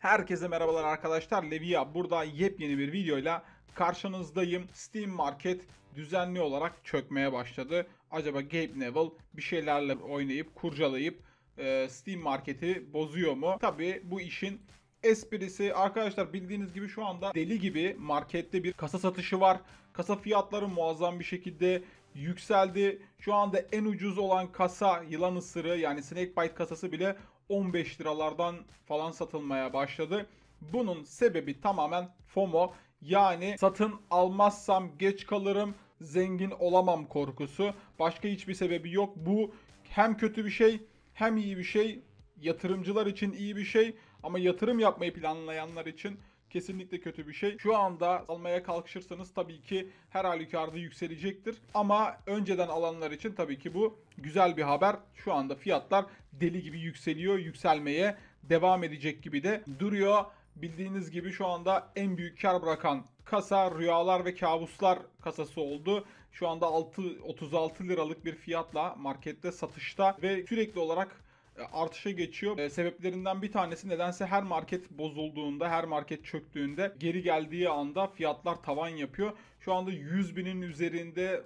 Herkese merhabalar arkadaşlar. Levia burada yepyeni bir videoyla karşınızdayım. Steam Market düzenli olarak çökmeye başladı. Acaba Gabe Neville bir şeylerle oynayıp kurcalayıp e, Steam Market'i bozuyor mu? Tabii bu işin esprisi arkadaşlar bildiğiniz gibi şu anda deli gibi markette bir kasa satışı var. Kasa fiyatları muazzam bir şekilde yükseldi. Şu anda en ucuz olan kasa yılan ısırı yani Snakebite kasası bile 15 liralardan falan satılmaya başladı. Bunun sebebi tamamen FOMO yani satın almazsam geç kalırım, zengin olamam korkusu. Başka hiçbir sebebi yok. Bu hem kötü bir şey hem iyi bir şey. Yatırımcılar için iyi bir şey ama yatırım yapmayı planlayanlar için kesinlikle kötü bir şey. Şu anda almaya kalkışırsanız tabii ki her halükarda yükselecektir. Ama önceden alanlar için tabii ki bu güzel bir haber. Şu anda fiyatlar deli gibi yükseliyor. Yükselmeye devam edecek gibi de duruyor. Bildiğiniz gibi şu anda en büyük kar bırakan kasa rüyalar ve kabuslar kasası oldu. Şu anda 6 36 liralık bir fiyatla markette satışta ve sürekli olarak e, artışa geçiyor. E, sebeplerinden bir tanesi nedense her market bozulduğunda, her market çöktüğünde geri geldiği anda fiyatlar tavan yapıyor. Şu anda 100 binin üzerinde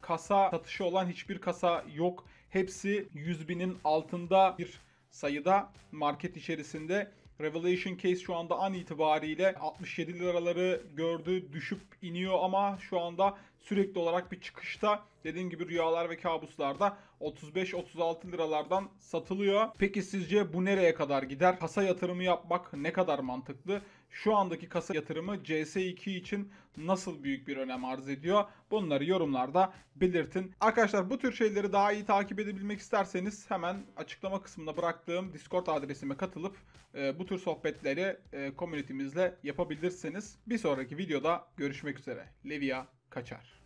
kasa satışı olan hiçbir kasa yok. Hepsi 100 binin altında bir sayıda market içerisinde Revelation Case şu anda an itibariyle 67 liraları gördü, düşüp iniyor ama şu anda sürekli olarak bir çıkışta. Dediğim gibi rüyalar ve kabuslarda 35-36 liralardan satılıyor. Peki sizce bu nereye kadar gider? Kasa yatırımı yapmak ne kadar mantıklı? şu andaki kasa yatırımı CS2 için nasıl büyük bir önem arz ediyor? Bunları yorumlarda belirtin. Arkadaşlar bu tür şeyleri daha iyi takip edebilmek isterseniz hemen açıklama kısmında bıraktığım Discord adresime katılıp e, bu tür sohbetleri e, community'mizle yapabilirsiniz. Bir sonraki videoda görüşmek üzere. Levia kaçar.